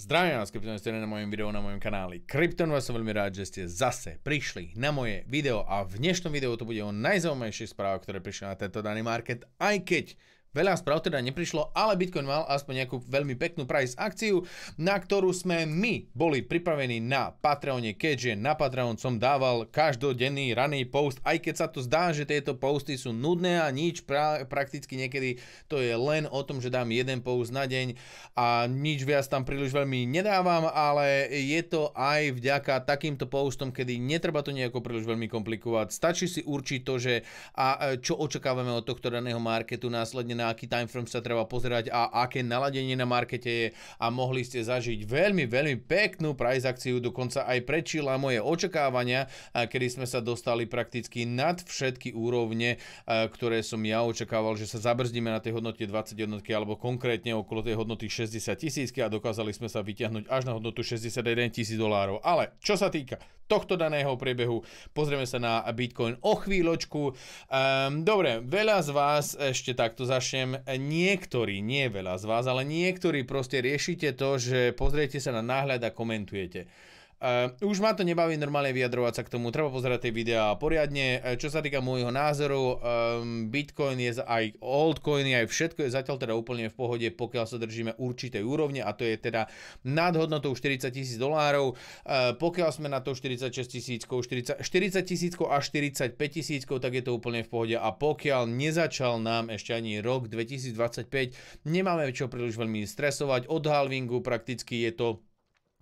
Zdravím vás, keď ste na mojom videu na mojom kanáli Krypton. Vás som veľmi rád, že ste zase prišli na moje video a v dnešnom videu to bude o najzaujímavejších správach, ktoré prišli na tento daný market, aj keď Veľa správ teda neprišlo, ale Bitcoin mal aspoň nejakú veľmi peknú price akciu, na ktorú sme my boli pripravení na Patreone, keďže na Patreon som dával každodenný raný post, aj keď sa to zdá, že tieto posty sú nudné a nič, pra, prakticky niekedy to je len o tom, že dám jeden post na deň a nič viac tam príliš veľmi nedávam, ale je to aj vďaka takýmto postom, kedy netreba to nejako príliš veľmi komplikovať. Stačí si určiť to, že a e, čo očakávame od tohto daného marketu následne na aký timeframe sa treba pozerať a aké naladenie na markete je a mohli ste zažiť veľmi, veľmi peknú price akciu, dokonca aj prečila moje očakávania, kedy sme sa dostali prakticky nad všetky úrovne, ktoré som ja očakával, že sa zabrzdíme na tej hodnote 20 jednotky alebo konkrétne okolo tej hodnoty 60 tisícky a dokázali sme sa vyťahnuť až na hodnotu 61 tisíc dolárov. Ale čo sa týka tohto daného priebehu, pozrieme sa na Bitcoin o chvíľočku. Um, dobre, veľa z vás ešte takto zaš našem niektorí, nie veľa z vás, ale niektorí proste riešite to, že pozriete sa na náhľad a komentujete. Uh, už ma to nebaví normálne vyjadrovať sa k tomu, treba pozerať tie videá poriadne. Eh, čo sa týka môjho názoru, um, Bitcoin je aj altcoiny, aj všetko je zatiaľ teda úplne v pohode, pokiaľ sa držíme určitej úrovne a to je teda nad hodnotou 40 tisíc dolárov. Uh, pokiaľ sme na to 46 tisíckou, 40 tisíckou a 45 tisíckou, tak je to úplne v pohode a pokiaľ nezačal nám ešte ani rok 2025, nemáme čo príliš veľmi stresovať. Od halvingu prakticky je to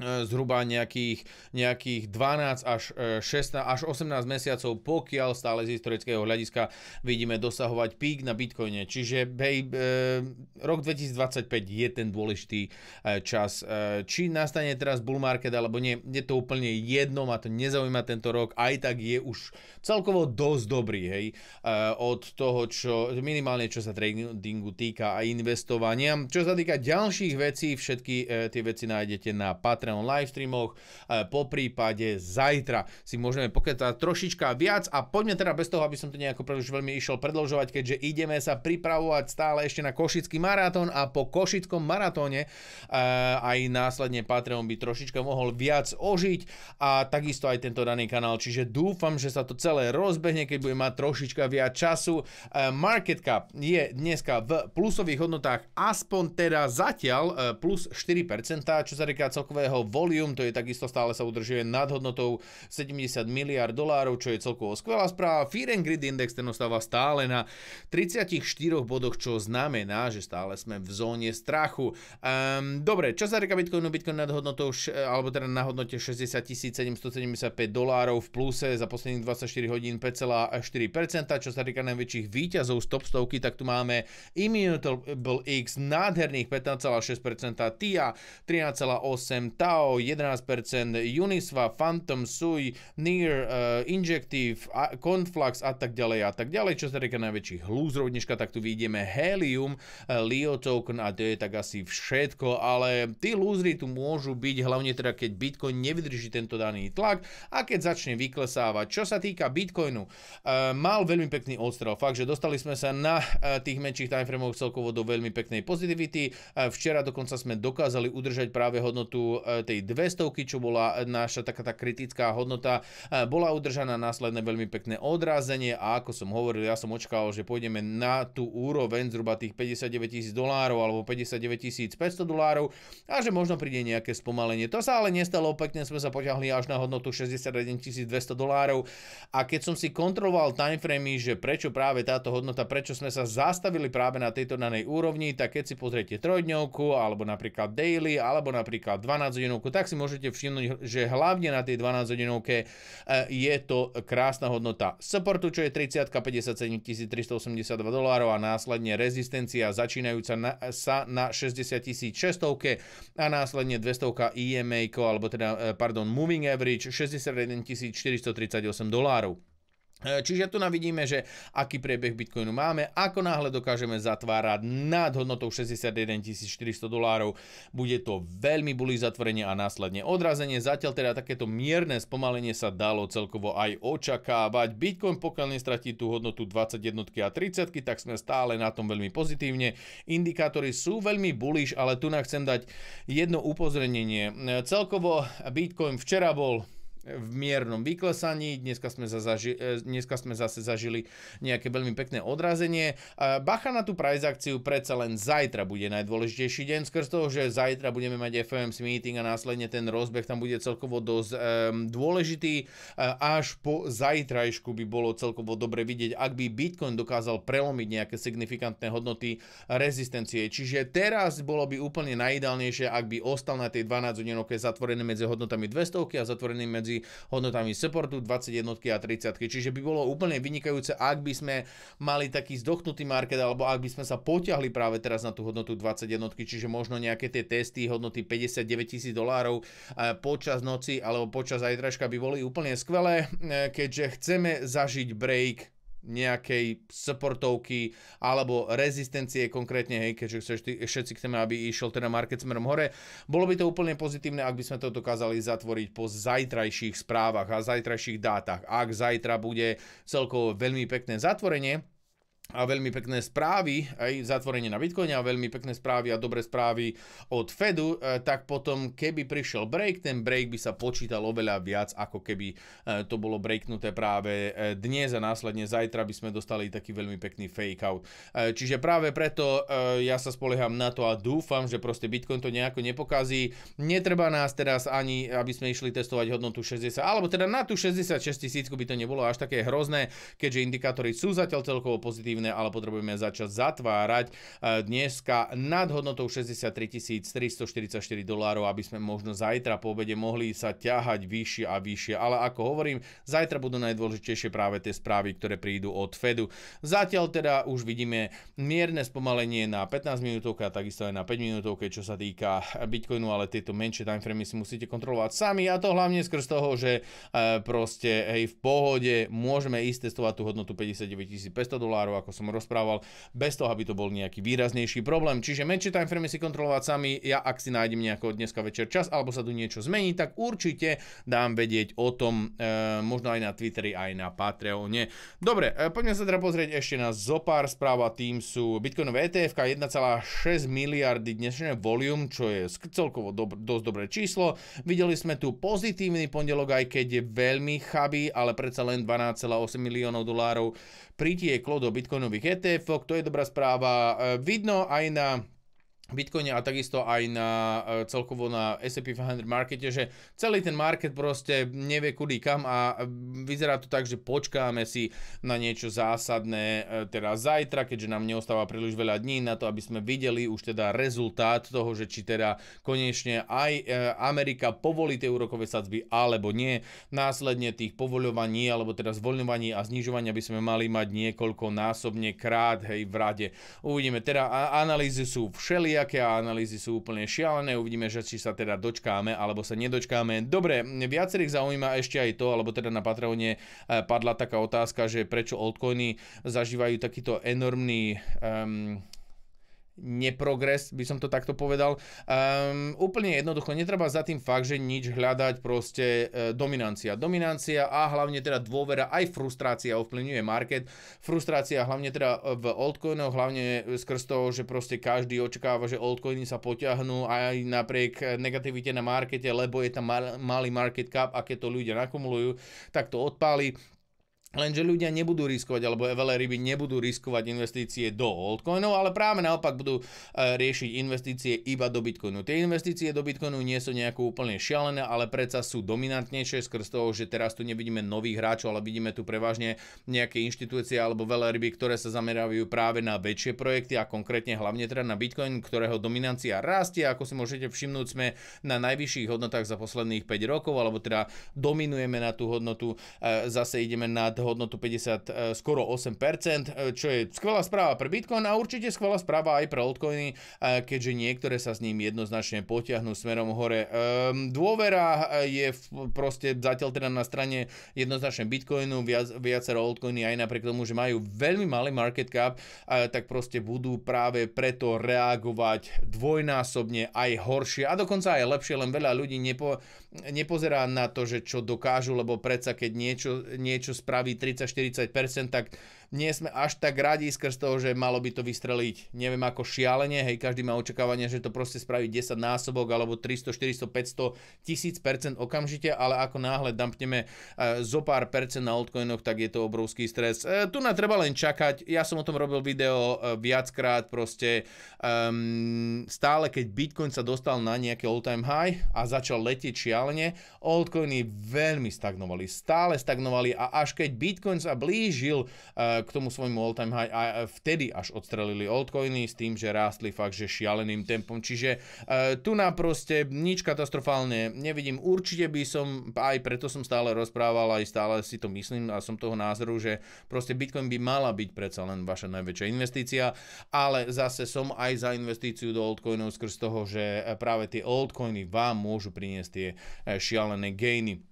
E, zhruba nejakých, nejakých 12 až 16 e, až 18 mesiacov, pokiaľ stále z historického hľadiska vidíme dosahovať pík na Bitcoine. Čiže babe, rok 2025 je ten dôležitý e, čas. či nastane teraz bull market alebo nie, je to úplne jedno, ma to nezaujíma tento rok, aj tak je už celkovo dosť dobrý, hej, od toho, čo minimálne čo sa tradingu týka a investovania. Čo sa týka ďalších vecí, všetky tie veci nájdete na Patreon Patreon live streamoch, po prípade zajtra si môžeme pokecať trošička viac a poďme teda bez toho, aby som to nejako príliš veľmi išiel predlžovať, keďže ideme sa pripravovať stále ešte na Košický maratón a po Košickom maratóne e, aj následne Patreon by trošička mohol viac ožiť a takisto aj tento daný kanál, čiže dúfam, že sa to celé rozbehne, keď bude mať trošička viac času. E, Market Cap je dneska v plusových hodnotách aspoň teda zatiaľ e, plus 4%, čo sa týka celkového jeho Volium, to je takisto stále sa udržuje nad hodnotou 70 miliard dolárov, čo je celkovo skvelá správa. Fear Grid Index ten ostáva stále na 34 bodoch, čo znamená, že stále sme v zóne strachu. Um, dobre, čo sa reka Bitcoinu? Bitcoin nad hodnotou, alebo teda na hodnote 60 775 dolárov v pluse za posledných 24 hodín 5,4%, čo sa týka najväčších výťazov z top stovky, tak tu máme Immutable X nádherných 15,6%, TIA 13,8%, Tao 11%, Uniswa, Phantom, Sui, Near, uh, eh, Injective, a, Conflux a tak ďalej a tak ďalej. Čo sa týka najväčších lúzrov dneška, tak tu vidíme Helium, uh, Leo token a to je tak asi všetko, ale tí lúzry tu môžu byť, hlavne teda keď Bitcoin nevydrží tento daný tlak a keď začne vyklesávať. Čo sa týka Bitcoinu, uh, mal veľmi pekný odstrel, fakt, že dostali sme sa na uh, tých menších timeframeoch celkovo do veľmi peknej pozitivity. Uh, včera dokonca sme dokázali udržať práve hodnotu Eh, tej 200, čo bola eh, naša taká tá kritická hodnota, eh, bola udržaná následne veľmi pekné odrazenie a ako som hovoril, ja som očakával, že pôjdeme na tú úroveň zhruba tých 59 tisíc dolárov alebo 59 500 dolárov a že možno príde nejaké spomalenie. To sa ale nestalo, pekne sme sa poťahli až na hodnotu 61 200 dolárov a keď som si kontroloval timeframe, že prečo práve táto hodnota, prečo sme sa zastavili práve na tejto danej úrovni, tak keď si pozriete trojdňovku alebo napríklad daily alebo napríklad 12 12 hodinovku, tak si môžete všimnúť, že hlavne na tej 12 hodinovke e, je to krásna hodnota supportu, čo je 30 57 382 dolárov a následne rezistencia začínajúca na, sa na 60 600 a následne 200 EMA, alebo teda, e, pardon, moving average 61 438 dolárov. E, čiže tu navidíme, že aký priebeh Bitcoinu máme, ako náhle dokážeme zatvárať nad hodnotou 61 400 dolárov, bude to veľmi bulí zatvorenie a následne odrazenie. Zatiaľ teda takéto mierne spomalenie sa dalo celkovo aj očakávať. Bitcoin pokiaľ nestratí tú hodnotu 21 a 30, tak sme stále na tom veľmi pozitívne. Indikátory sú veľmi bulíš, ale tu nám chcem dať jedno upozornenie. E, celkovo Bitcoin včera bol v miernom vyklesaní, dneska sme, za zaži- e, dneska sme zase zažili nejaké veľmi pekné odrazenie. Bacha na tú price akciu predsa len zajtra bude najdôležitejší deň, skrz toho, že zajtra budeme mať FOMC meeting a následne ten rozbeh tam bude celkovo dosť um, dôležitý. E, až po zajtrajšku by bolo celkovo dobre vidieť, ak by Bitcoin dokázal prelomiť nejaké signifikantné hodnoty rezistencie. Čiže teraz bolo by úplne najideálnejšie, ak by ostal na tej 12 hodinovke zatvorený medzi hodnotami 200 a zatvorený medzi medzi hodnotami supportu 21 a 30. Čiže by bolo úplne vynikajúce, ak by sme mali taký zdochnutý market, alebo ak by sme sa potiahli práve teraz na tú hodnotu 21, čiže možno nejaké tie testy hodnoty 59 tisíc dolárov počas noci alebo počas zajtražka by boli úplne skvelé, e, keďže chceme zažiť break nejakej supportovky alebo rezistencie konkrétne, hej, keďže všetci chceme, aby išiel teda market smerom hore. Bolo by to úplne pozitívne, ak by sme to dokázali zatvoriť po zajtrajších správach a zajtrajších dátach. Ak zajtra bude celkovo veľmi pekné zatvorenie, a veľmi pekné správy, aj zatvorenie na Bitcoine a veľmi pekné správy a dobré správy od Fedu, e, tak potom keby prišiel break, ten break by sa počítal oveľa viac, ako keby e, to bolo breaknuté práve e, dnes a následne zajtra by sme dostali taký veľmi pekný fake out. Čiže práve preto ja sa spolieham na to a dúfam, že proste Bitcoin to nejako nepokazí. Netreba nás teraz ani, aby sme išli testovať hodnotu 60, alebo teda na tú 66 tisícku by to nebolo až také hrozné, keďže indikátory sú zatiaľ celkovo pozitívne negatívne, ale potrebujeme začať zatvárať eh, dneska nad hodnotou 63 344 dolárov, aby sme možno zajtra po obede mohli sa ťahať vyššie a vyššie. Ale ako hovorím, zajtra budú najdôležitejšie práve tie správy, ktoré prídu od Fedu. Zatiaľ teda už vidíme mierne spomalenie na 15 minútovke a takisto aj na 5 minútovke, čo sa týka eh, Bitcoinu, ale tieto menšie timeframy si musíte kontrolovať sami a to hlavne skrz toho, že eh, proste hej, v pohode môžeme ísť testovať tú hodnotu 59 500 dolárov, ako som rozprával, bez toho, aby to bol nejaký výraznejší problém. Čiže menšie time si kontrolovať sami, ja ak si nájdem nejako dneska večer čas, alebo sa tu niečo zmení, tak určite dám vedieť o tom, e, možno aj na Twitteri, aj na Patreone. Dobre, e, poďme sa teda pozrieť ešte na zopár správ a tým sú Bitcoinové ETF 1,6 miliardy dnešné volume, čo je celkovo dob- dosť dobré číslo. Videli sme tu pozitívny pondelok, aj keď je veľmi chabý, ale predsa len 12,8 miliónov dolárov pritieklo do Bitcoin sklonu vighetefok, to je dobrá správa. E, vidno aj na Bitcoine a takisto aj na e, celkovo na S&P 500 markete, že celý ten market proste nevie kudy kam a e, vyzerá to tak, že počkáme si na niečo zásadné e, teraz zajtra, keďže nám neostáva príliš veľa dní na to, aby sme videli už teda rezultát toho, že či teda konečne aj Amerika povolí tie úrokové sadzby alebo nie. Následne tých povoľovaní alebo teda zvoľňovaní a znižovania by sme mali mať niekoľko násobne krát hej v rade. Uvidíme teda analýzy sú všelijaké všelijaké analýzy sú úplne šialené, uvidíme, že či sa teda dočkáme alebo sa nedočkáme. Dobre, viacerých zaujíma ešte aj to, alebo teda na Patreone eh, padla taká otázka, že prečo altcoiny zažívajú takýto enormný um, neprogres, by som to takto povedal. Um, úplne jednoducho, netreba za tým fakt, že nič hľadať, proste e, dominancia. Dominancia a hlavne teda dôvera, aj frustrácia ovplyvňuje market. Frustrácia hlavne teda e, v altcoinoch, hlavne e, skrz toho, že proste každý očakáva, že altcoiny sa potiahnú aj napriek e, negativite na markete, lebo je tam mal, malý market cap aké to ľudia nakumulujú, tak to odpáli. Lenže ľudia nebudú riskovať, alebo ryby nebudú riskovať investície do altcoinov, ale práve naopak budú e, riešiť investície iba do bitcoinu. Tie investície do bitcoinu nie sú nejako úplne šialené, ale predsa sú dominantnejšie skrz toho, že teraz tu nevidíme nových hráčov, ale vidíme tu prevažne nejaké inštitúcie alebo ryby, ktoré sa zamerajú práve na väčšie projekty a konkrétne hlavne teda na bitcoin, ktorého dominancia rastie. Ako si môžete všimnúť, sme na najvyšších hodnotách za posledných 5 rokov, alebo teda dominujeme na tú hodnotu, e, zase ideme nad hodnotu 50, e, skoro 8%, e, čo je skvelá správa pre Bitcoin a určite skvelá správa aj pre altcoiny, e, keďže niektoré sa s ním jednoznačne potiahnú smerom hore. Dôvera je proste zatiaľ teda na strane jednoznačne Bitcoinu, viac, viacero altcoiny aj napriek tomu, že majú veľmi malý market cap, tak proste budú práve preto reagovať dvojnásobne aj horšie a dokonca aj lepšie, len veľa ľudí nepo, nepozerá na to, že čo dokážu, lebo predsa keď niečo, niečo spraví 30-40%, tak nie sme až tak radi skrz toho, že malo by to vystreliť, neviem ako šialenie, hej, každý má očakávanie, že to proste spraví 10 násobok, alebo 300, 400, 500, 1000% okamžite, ale ako náhle dumpneme e, zo pár percent na altcoinoch, tak je to obrovský stres. E, tu na treba len čakať, ja som o tom robil video e, viackrát, proste um, stále keď Bitcoin sa dostal na nejaké all-time high a začal letieť šialene, altcoiny veľmi stagnovali, stále stagnovali a až keď Bitcoin sa blížil eh, k tomu svojmu all-time high, a eh, vtedy až odstrelili altcoiny s tým, že rástli fakt, že šialeným tempom. Čiže eh, tu na proste nič katastrofálne nevidím. Určite by som, aj preto som stále rozprával, aj stále si to myslím a som toho názoru, že proste Bitcoin by mala byť predsa len vaša najväčšia investícia, ale zase som aj za investíciu do altcoinov skrz toho, že práve tie altcoiny vám môžu priniesť tie šialené gainy.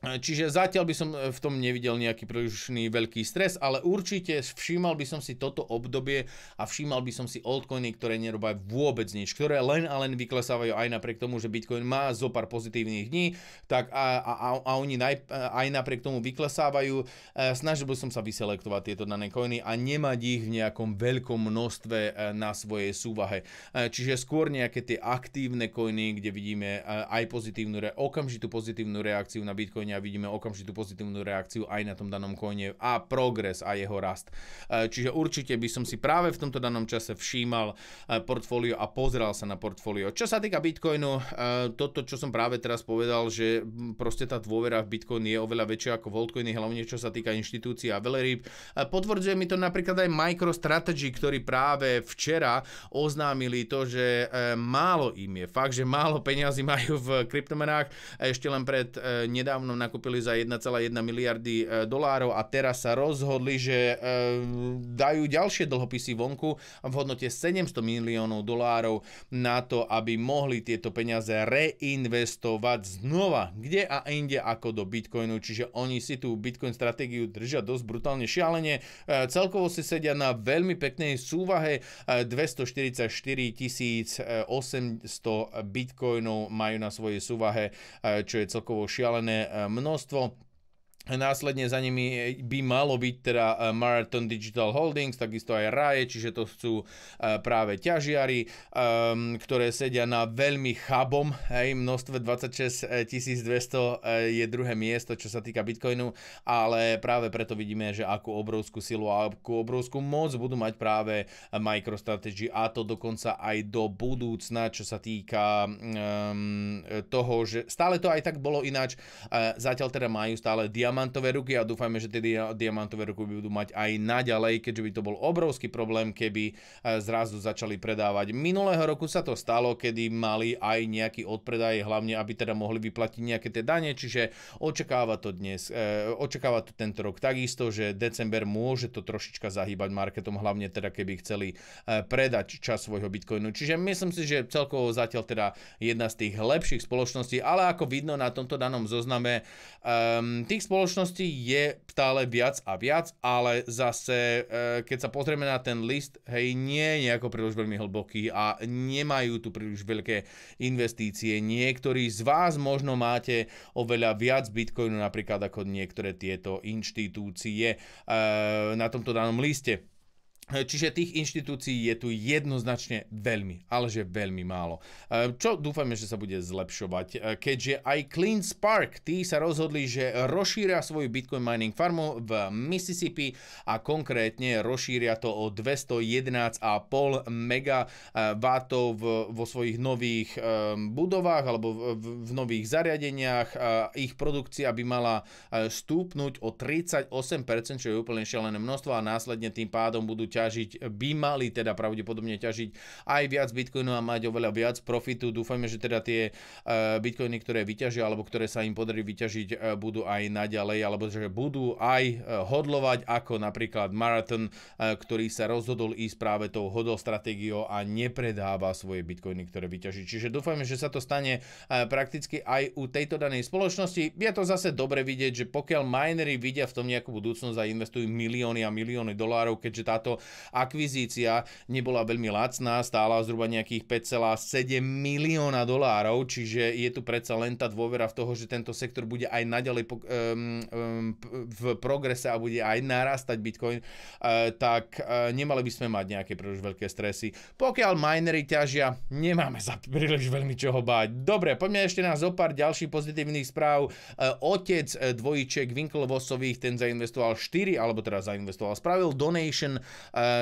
E, čiže zatiaľ by som e, v tom nevidel nejaký prílišný veľký stres, ale určite všímal by som si toto obdobie a všímal by som si altcoiny, ktoré nerobia vôbec nič, ktoré len a len vyklesávajú aj napriek tomu, že Bitcoin má zo pár pozitívnych dní, tak a, a, a oni naj, e, aj napriek tomu vyklesávajú. Snažil by som sa vyselektovať tieto dané coiny a nemať ich v nejakom veľkom množstve na svojej súvahe. Čiže skôr nejaké tie aktívne coiny, kde vidíme aj pozitívnu, okamžitú pozitívnu reakciu na Bitcoin coine a vidíme okamžitú pozitívnu reakciu aj na tom danom coine a progres a jeho rast. E, čiže určite by som si práve v tomto danom čase všímal e, portfólio a pozeral sa na portfólio. Čo sa týka Bitcoinu, e, toto, čo som práve teraz povedal, že proste tá dôvera v Bitcoin je oveľa väčšia ako v altcoiny, hlavne čo sa týka inštitúcií a veleryb. Potvrdzuje mi to napríklad aj MicroStrategy, ktorí práve včera oznámili to, že málo im je. Fakt, že málo peňazí majú v kryptomenách. Ešte len pred nedávnom nakúpili za 1,1 miliardy e, dolárov a teraz sa rozhodli, že e, dajú ďalšie dlhopisy vonku v hodnote 700 miliónov dolárov na to, aby mohli tieto peniaze reinvestovať znova, kde a inde ako do Bitcoinu, čiže oni si tú Bitcoin stratégiu držia dosť brutálne šialene, e, celkovo si sedia na veľmi peknej súvahe, 244 800 bitcoinov majú na svojej súvahe, čo je celkovo šialené, mnóstwo Následne za nimi e, by malo byť teda e, Marathon Digital Holdings, takisto aj Raje, čiže to sú e, práve ťažiari, ktoré sedia na veľmi chabom, hej, množstve 26 200 je druhé miesto, čo sa týka Bitcoinu, ale práve preto vidíme, že akú obrovskú silu a akú obrovskú moc budú mať práve MicroStrategy a to dokonca aj do budúcna, čo sa týka toho, že stále to aj tak bolo ináč, zatiaľ teda majú stále diamant diamantové ruky a dúfajme, že tie diamantové ruky budú mať aj naďalej, keďže by to bol obrovský problém, keby e, zrazu začali predávať. Minulého roku sa to stalo, kedy mali aj nejaký odpredaj, hlavne aby teda mohli vyplatiť nejaké tie dane, čiže očakáva to dnes, e, očakáva to tento rok takisto, že december môže to trošička zahýbať marketom, hlavne teda keby chceli e, predať čas svojho bitcoinu. Čiže myslím si, že celkovo zatiaľ teda jedna z tých lepších spoločností, ale ako vidno na tomto danom zozname, ehm, tých spoločností spoločnosti je stále viac a viac, ale zase, eh, keď sa pozrieme na ten list, hej, nie je nejako príliš veľmi hlboký a nemajú tu príliš veľké investície. Niektorí z vás možno máte oveľa viac bitcoinu napríklad ako niektoré tieto inštitúcie eh, na tomto danom liste. Eh, čiže tých inštitúcií je tu jednoznačne veľmi, ale že veľmi málo. Eh, čo dúfame, že sa bude zlepšovať, eh, keďže aj Clean Spark, tí sa rozhodli, že rozšíria svoju Bitcoin mining farmu v Mississippi a konkrétne rozšíria to o 211,5 MW vo svojich nových ehm, budovách alebo v nových zariadeniach. Ich produkcia by mala stúpnuť o 38%, čo je úplne šialené množstvo a následne tým pádom budú ťa ťažiť, by mali teda pravdepodobne ťažiť aj viac bitcoinu a mať oveľa viac profitu. Dúfajme, že teda tie e, bitcoiny, ktoré vyťažia alebo ktoré sa im podarí vyťažiť, e, budú aj naďalej, alebo že budú aj e, hodlovať, ako napríklad Marathon, ktorý sa rozhodol ísť práve tou hodol stratégiou a nepredáva svoje bitcoiny, ktoré vyťaží. Čiže dúfajme, že sa to stane prakticky aj u tejto danej spoločnosti. Je to zase dobre vidieť, že pokiaľ minery vidia v tom nejakú budúcnosť a investujú milióny a milióny dolárov, keďže táto Akvizícia nebola veľmi lacná, stála zhruba nejakých 5,7 milióna dolárov, čiže je tu predsa len tá dôvera v toho, že tento sektor bude aj naďalej um, um, v progrese a bude aj narastať Bitcoin, uh, tak uh, nemali by sme mať nejaké príliš veľké stresy. Pokiaľ minery ťažia, nemáme sa príliš veľmi čoho báť. Dobre, poďme ešte na zopár ďalších pozitívnych správ. Uh, otec dvojiček Winklevossových, ten zainvestoval 4, alebo teda zainvestoval, spravil donation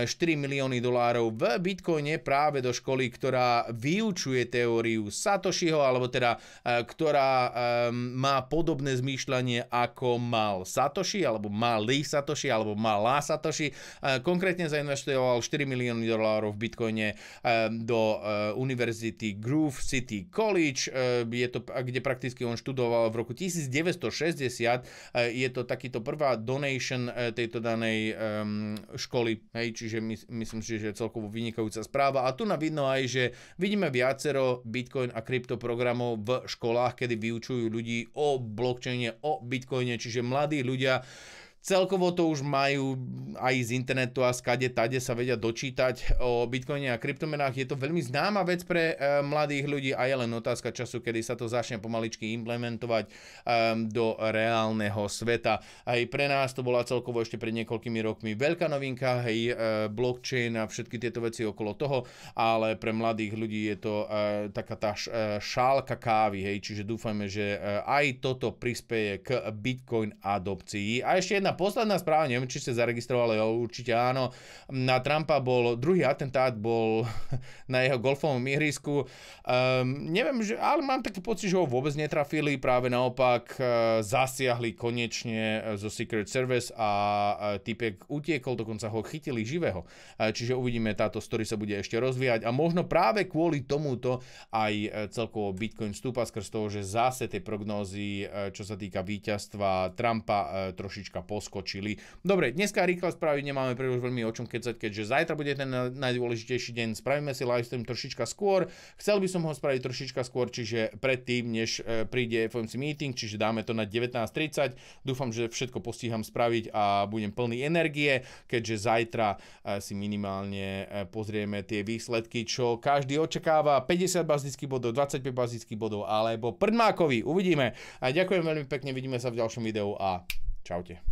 4 milióny dolárov v bitcoine práve do školy, ktorá vyučuje teóriu Satoshiho, alebo teda e, ktorá má podobné zmýšľanie ako mal Satoshi, alebo malý Satoshi, alebo malá Satoshi. E, konkrétne zainvestoval 4 milióny dolárov v bitcoine e, do univerzity Groove City College, je to, kde prakticky on študoval v roku 1960. Je to takýto prvá donation tejto danej školy, Hej, čiže my, myslím si, že je celkovo vynikajúca správa. A tu na vidno aj, že vidíme viacero Bitcoin a kryptoprogramov v školách, kedy vyučujú ľudí o blockchaine, o Bitcoine, čiže mladí ľudia Celkovo to už majú aj z internetu a skade tade sa vedia dočítať o bitcoine a kryptomenách. Je to veľmi známa vec pre e, mladých ľudí a je len otázka času, kedy sa to začne pomaličky implementovať e, do reálneho sveta. Aj pre nás to bola celkovo ešte pred niekoľkými rokmi veľká novinka, hej, e, blockchain a všetky tieto veci okolo toho, ale pre mladých ľudí je to eh, taká tá š, šálka kávy, hej, čiže dúfajme, že aj toto prispieje k bitcoin adopcii. A ešte jedna jedna posledná správa, neviem, či ste zaregistrovali, jo, určite áno. Na Trumpa bol, druhý atentát bol na jeho golfovom ihrisku. Um, neviem, že, ale mám taký pocit, že ho vôbec netrafili, práve naopak e, zasiahli konečne e, zo Secret Service a e, typek utiekol, dokonca ho chytili živého. Čiže uvidíme, táto story sa bude ešte rozvíjať a možno práve kvôli tomuto aj celkovo Bitcoin stúpa skrz toho, že zase tie prognózy, čo sa týka víťazstva Trumpa, trošička po poskočili. Dobre, dneska rýchle správy nemáme príliš veľmi o čom kecať, keďže zajtra bude ten najdôležitejší deň. Spravíme si live stream trošička skôr. Chcel by som ho spraviť trošička skôr, čiže predtým, než e, príde FOMC meeting, čiže dáme to na 19.30. Dúfam, že všetko postíham spraviť a budem plný energie, keďže zajtra e, si minimálne e, pozrieme tie výsledky, čo každý očakáva. 50 bazických bodov, 25 bazických bodov alebo Prdmákovi. Uvidíme. A ďakujem veľmi pekne, vidíme sa v ďalšom videu a čaute.